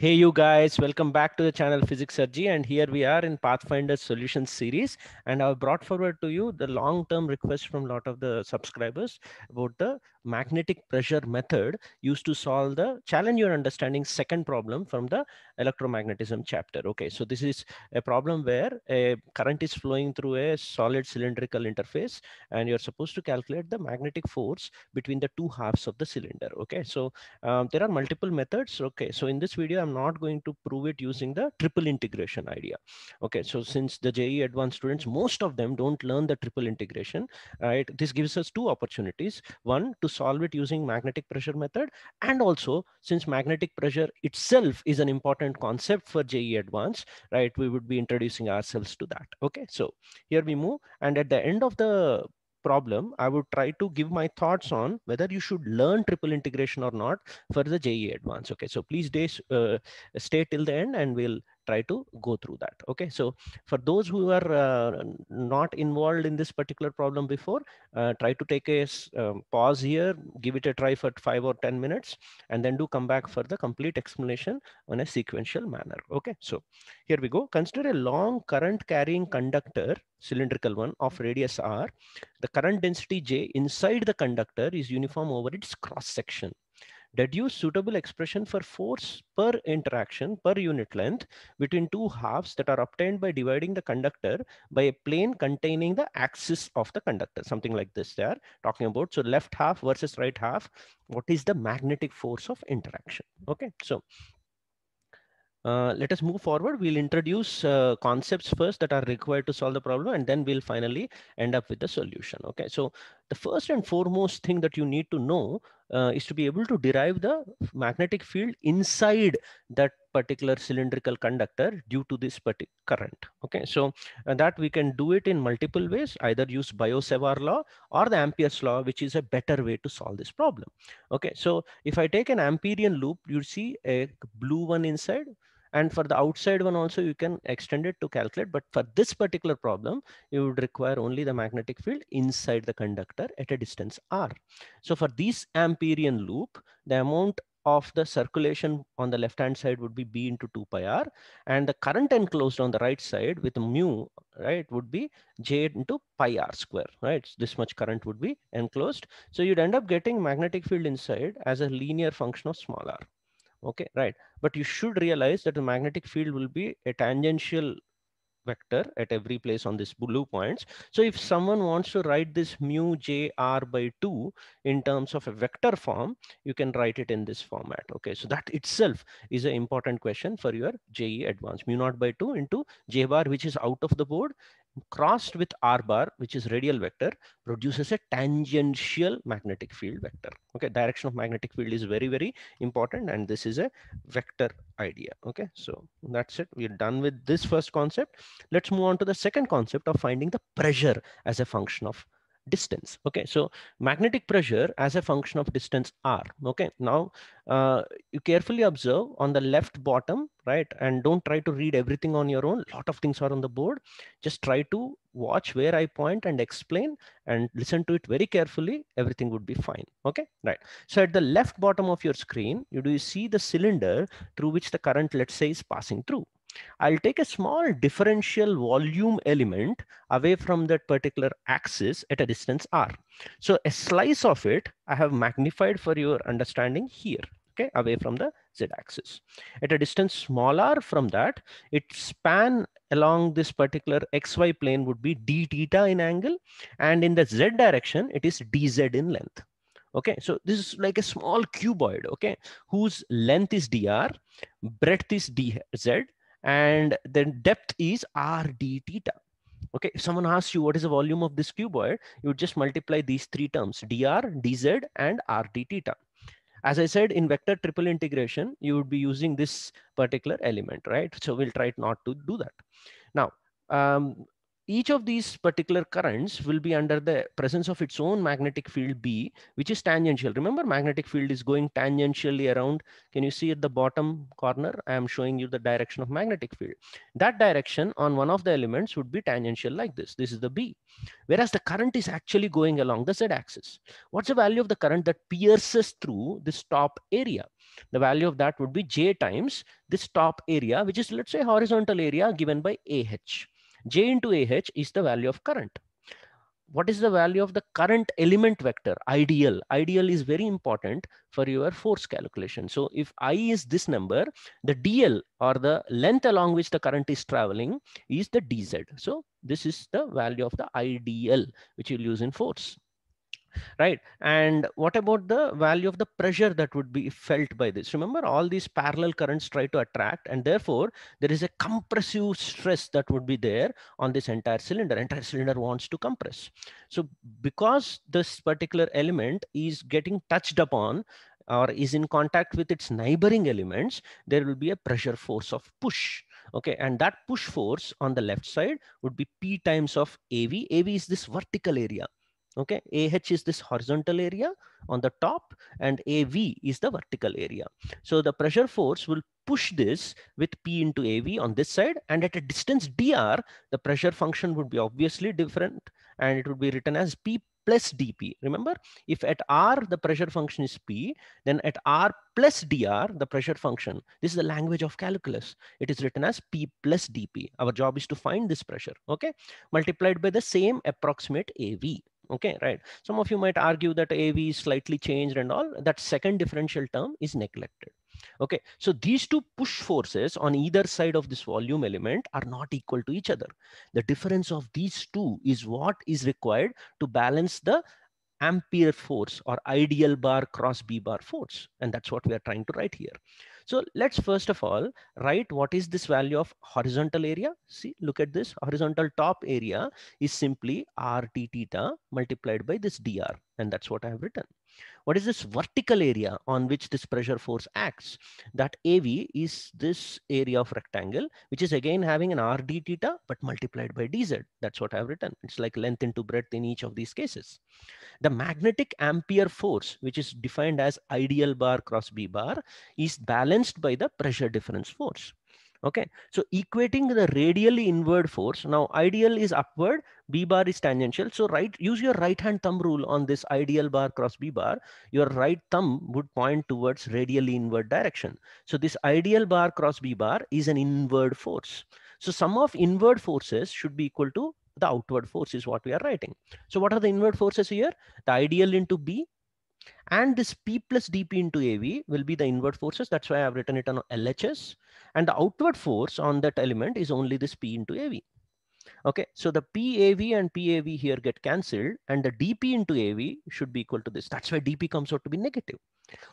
Hey you guys, welcome back to the channel Physics Surgery and here we are in Pathfinder Solutions series and I've brought forward to you the long-term request from a lot of the subscribers about the magnetic pressure method used to solve the challenge your understanding second problem from the electromagnetism chapter. Okay, so this is a problem where a current is flowing through a solid cylindrical interface and you're supposed to calculate the magnetic force between the two halves of the cylinder. Okay, so um, there are multiple methods. Okay, so in this video, I'm I'm not going to prove it using the triple integration idea. Okay, so since the JE advanced students, most of them don't learn the triple integration, right? This gives us two opportunities. One, to solve it using magnetic pressure method. And also, since magnetic pressure itself is an important concept for JE advanced, right? We would be introducing ourselves to that. Okay, so here we move. And at the end of the problem, I would try to give my thoughts on whether you should learn triple integration or not for the JE advance. Okay, so please uh, stay till the end and we'll try to go through that. Okay, so for those who are uh, not involved in this particular problem before, uh, try to take a um, pause here, give it a try for five or 10 minutes, and then do come back for the complete explanation on a sequential manner. Okay, so here we go. Consider a long current carrying conductor, cylindrical one of radius R. The current density J inside the conductor is uniform over its cross section. Deduce suitable expression for force per interaction per unit length between two halves that are obtained by dividing the conductor by a plane containing the axis of the conductor, something like this they are talking about. So left half versus right half, what is the magnetic force of interaction? Okay, so uh, let us move forward. We'll introduce uh, concepts first that are required to solve the problem, and then we'll finally end up with the solution. Okay, so the first and foremost thing that you need to know uh, is to be able to derive the magnetic field inside that particular cylindrical conductor due to this particular current. Okay, so uh, that we can do it in multiple ways, either use Biot-Savart law or the Ampere's law, which is a better way to solve this problem. Okay, so if I take an Amperean loop, you see a blue one inside, and for the outside one also, you can extend it to calculate. But for this particular problem, you would require only the magnetic field inside the conductor at a distance R. So for this Amperian loop, the amount of the circulation on the left hand side would be B into 2 pi R and the current enclosed on the right side with mu, right, would be J into pi R square, right? So this much current would be enclosed. So you'd end up getting magnetic field inside as a linear function of small r okay right but you should realize that the magnetic field will be a tangential vector at every place on this blue points. So if someone wants to write this mu j r by 2 in terms of a vector form, you can write it in this format. Okay, so that itself is an important question for your JE advanced. Mu naught by 2 into j bar, which is out of the board, crossed with r bar, which is radial vector, produces a tangential magnetic field vector. Okay, direction of magnetic field is very, very important. And this is a vector idea. Okay, so that's it. We're done with this first concept. Let's move on to the second concept of finding the pressure as a function of distance. Okay, so magnetic pressure as a function of distance r. Okay, now uh, you carefully observe on the left bottom, right? And don't try to read everything on your own. A lot of things are on the board. Just try to watch where I point and explain and listen to it very carefully. Everything would be fine. Okay, right. So at the left bottom of your screen, you do you see the cylinder through which the current, let's say, is passing through. I'll take a small differential volume element away from that particular axis at a distance r. So a slice of it I have magnified for your understanding here, okay, away from the z-axis. At a distance smaller from that, its span along this particular xy plane would be d theta in angle and in the z direction it is dz in length okay so this is like a small cuboid okay whose length is dr breadth is dz and then depth is r d theta. Okay, if someone asks you what is the volume of this cuboid, you just multiply these three terms, dr, dz, and r d theta. As I said, in vector triple integration, you would be using this particular element, right? So we'll try not to do that. Now, um, each of these particular currents will be under the presence of its own magnetic field B, which is tangential. Remember, magnetic field is going tangentially around. Can you see at the bottom corner? I am showing you the direction of magnetic field. That direction on one of the elements would be tangential like this. This is the B. Whereas the current is actually going along the z-axis. What's the value of the current that pierces through this top area? The value of that would be J times this top area, which is, let's say, horizontal area given by AH. J into AH is the value of current. What is the value of the current element vector? Ideal. Ideal is very important for your force calculation. So if I is this number, the DL or the length along which the current is traveling is the DZ. So this is the value of the IDL, which you'll use in force right? And what about the value of the pressure that would be felt by this? Remember, all these parallel currents try to attract, and therefore there is a compressive stress that would be there on this entire cylinder. Entire cylinder wants to compress. So because this particular element is getting touched upon or is in contact with its neighboring elements, there will be a pressure force of push. Okay, and that push force on the left side would be P times of AV. AV is this vertical area okay ah is this horizontal area on the top and av is the vertical area so the pressure force will push this with p into av on this side and at a distance dr the pressure function would be obviously different and it would be written as p plus dp remember if at r the pressure function is p then at r plus dr the pressure function this is the language of calculus it is written as p plus dp our job is to find this pressure okay multiplied by the same approximate av okay right some of you might argue that av is slightly changed and all that second differential term is neglected okay so these two push forces on either side of this volume element are not equal to each other the difference of these two is what is required to balance the ampere force or ideal bar cross b bar force and that's what we are trying to write here so let's first of all write what is this value of horizontal area. See, look at this horizontal top area is simply RT theta multiplied by this dr. And that's what I have written. What is this vertical area on which this pressure force acts? That AV is this area of rectangle, which is again having an RD theta, but multiplied by DZ. That's what I've written. It's like length into breadth in each of these cases. The magnetic ampere force, which is defined as ideal bar cross B bar, is balanced by the pressure difference force. Okay, so equating the radially inward force. Now, ideal is upward, B bar is tangential. So right, use your right hand thumb rule on this ideal bar cross B bar. Your right thumb would point towards radially inward direction. So this ideal bar cross B bar is an inward force. So sum of inward forces should be equal to the outward force is what we are writing. So what are the inward forces here? The ideal into B and this P plus DP into AV will be the inward forces. That's why I've written it on LHS. And the outward force on that element is only this P into AV. Okay, so the PAV and PAV here get cancelled and the DP into AV should be equal to this. That's why DP comes out to be negative.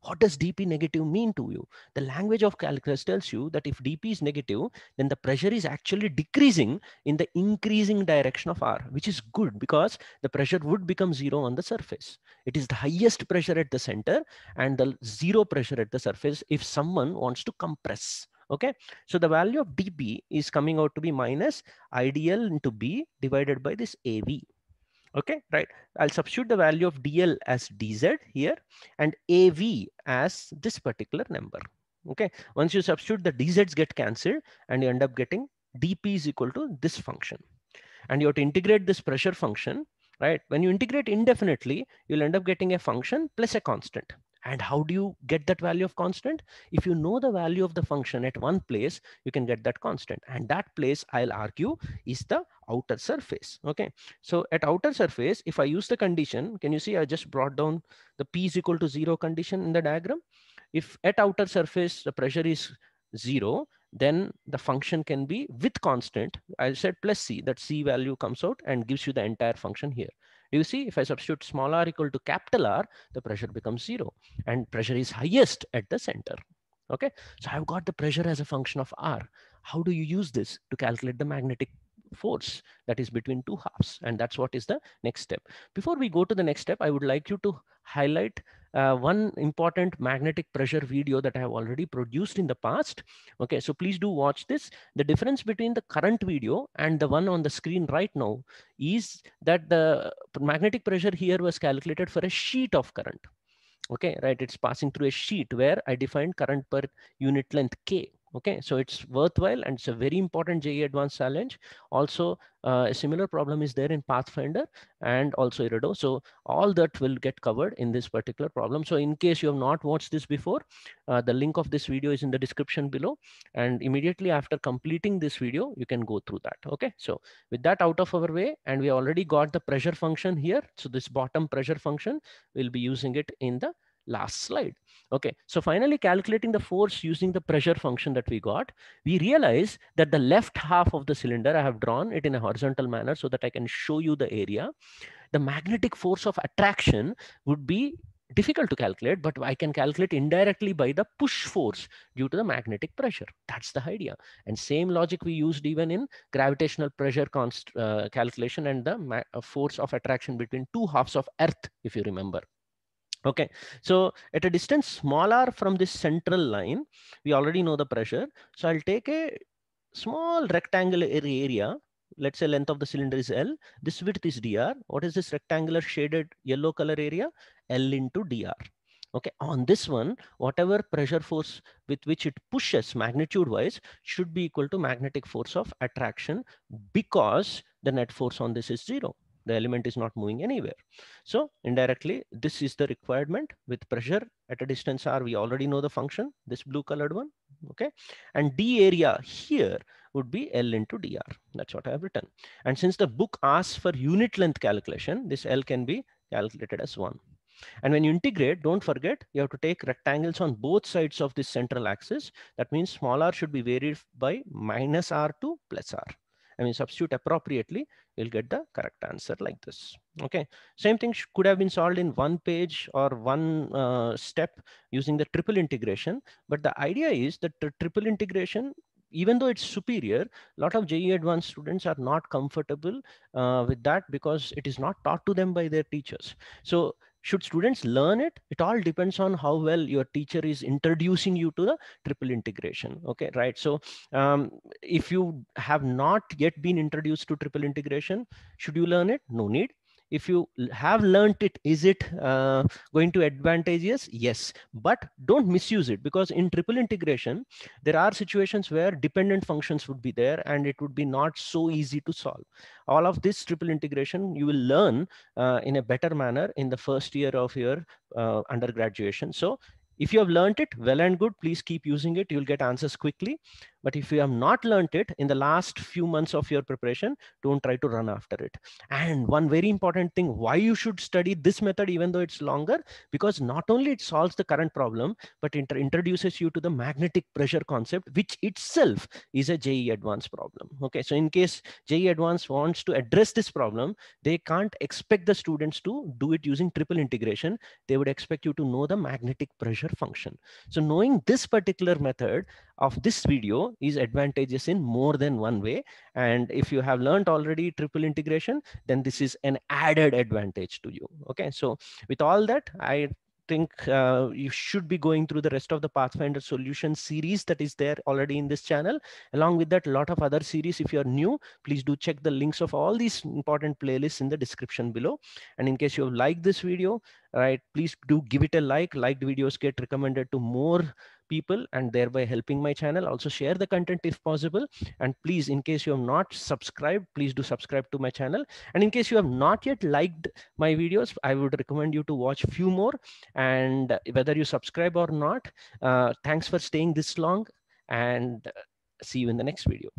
What does DP negative mean to you? The language of calculus tells you that if DP is negative, then the pressure is actually decreasing in the increasing direction of R, which is good because the pressure would become zero on the surface. It is the highest pressure at the center and the zero pressure at the surface if someone wants to compress. Okay, so the value of dB is coming out to be minus IDL into B divided by this AV. Okay, right. I'll substitute the value of DL as DZ here and AV as this particular number. Okay, once you substitute, the DZs get cancelled and you end up getting DP is equal to this function. And you have to integrate this pressure function, right? When you integrate indefinitely, you'll end up getting a function plus a constant. And how do you get that value of constant? If you know the value of the function at one place, you can get that constant. And that place, I'll argue, is the outer surface. Okay. So at outer surface, if I use the condition, can you see I just brought down the P is equal to zero condition in the diagram? If at outer surface, the pressure is zero, then the function can be with constant. I said plus C, that C value comes out and gives you the entire function here. You see, if I substitute small r equal to capital R, the pressure becomes zero and pressure is highest at the center. Okay, so I've got the pressure as a function of R. How do you use this to calculate the magnetic force that is between two halves? And that's what is the next step. Before we go to the next step, I would like you to highlight uh, one important magnetic pressure video that I have already produced in the past. Okay, so please do watch this. The difference between the current video and the one on the screen right now is that the magnetic pressure here was calculated for a sheet of current. Okay, right, it's passing through a sheet where I defined current per unit length K. Okay, so it's worthwhile and it's a very important JE Advanced challenge. Also, uh, a similar problem is there in Pathfinder and also Irido. So all that will get covered in this particular problem. So in case you have not watched this before, uh, the link of this video is in the description below. And immediately after completing this video, you can go through that. Okay, so with that out of our way, and we already got the pressure function here. So this bottom pressure function, we'll be using it in the last slide. Okay, so finally calculating the force using the pressure function that we got, we realize that the left half of the cylinder, I have drawn it in a horizontal manner so that I can show you the area. The magnetic force of attraction would be difficult to calculate, but I can calculate indirectly by the push force due to the magnetic pressure. That's the idea. And same logic we used even in gravitational pressure uh, calculation and the uh, force of attraction between two halves of Earth, if you remember. Okay, so at a distance smaller from this central line, we already know the pressure. So I'll take a small rectangular area, let's say length of the cylinder is L, this width is dr. What is this rectangular shaded yellow color area? L into dr. Okay, on this one, whatever pressure force with which it pushes magnitude wise should be equal to magnetic force of attraction because the net force on this is zero the element is not moving anywhere. So indirectly, this is the requirement with pressure at a distance r. We already know the function, this blue colored one. Okay. And d area here would be L into dr. That's what I have written. And since the book asks for unit length calculation, this L can be calculated as one. And when you integrate, don't forget, you have to take rectangles on both sides of this central axis. That means small r should be varied by minus r to plus r. I mean, substitute appropriately, you'll get the correct answer like this. Okay, same thing could have been solved in one page or one uh, step using the triple integration. But the idea is that the triple integration even though it's superior, a lot of JE advanced students are not comfortable uh, with that because it is not taught to them by their teachers. So should students learn it it all depends on how well your teacher is introducing you to the triple integration okay right so um, if you have not yet been introduced to triple integration should you learn it no need if you have learned it is it uh, going to advantages? yes but don't misuse it because in triple integration there are situations where dependent functions would be there and it would be not so easy to solve all of this triple integration you will learn uh, in a better manner in the first year of your uh, undergraduation so if you have learned it well and good please keep using it you'll get answers quickly but if you have not learned it in the last few months of your preparation, don't try to run after it. And one very important thing why you should study this method, even though it's longer, because not only it solves the current problem, but it introduces you to the magnetic pressure concept, which itself is a JE advanced problem. Okay, so in case JE advanced wants to address this problem, they can't expect the students to do it using triple integration. They would expect you to know the magnetic pressure function. So knowing this particular method of this video is advantageous in more than one way and if you have learned already triple integration then this is an added advantage to you okay so with all that i think uh, you should be going through the rest of the Pathfinder solution series that is there already in this channel. Along with that, lot of other series. If you're new, please do check the links of all these important playlists in the description below. And in case you have liked this video, right? Please do give it a like. Liked videos get recommended to more people and thereby helping my channel. Also share the content if possible. And please, in case you have not subscribed, please do subscribe to my channel. And in case you have not yet liked my videos, I would recommend you to watch few more. And whether you subscribe or not, uh, thanks for staying this long and see you in the next video.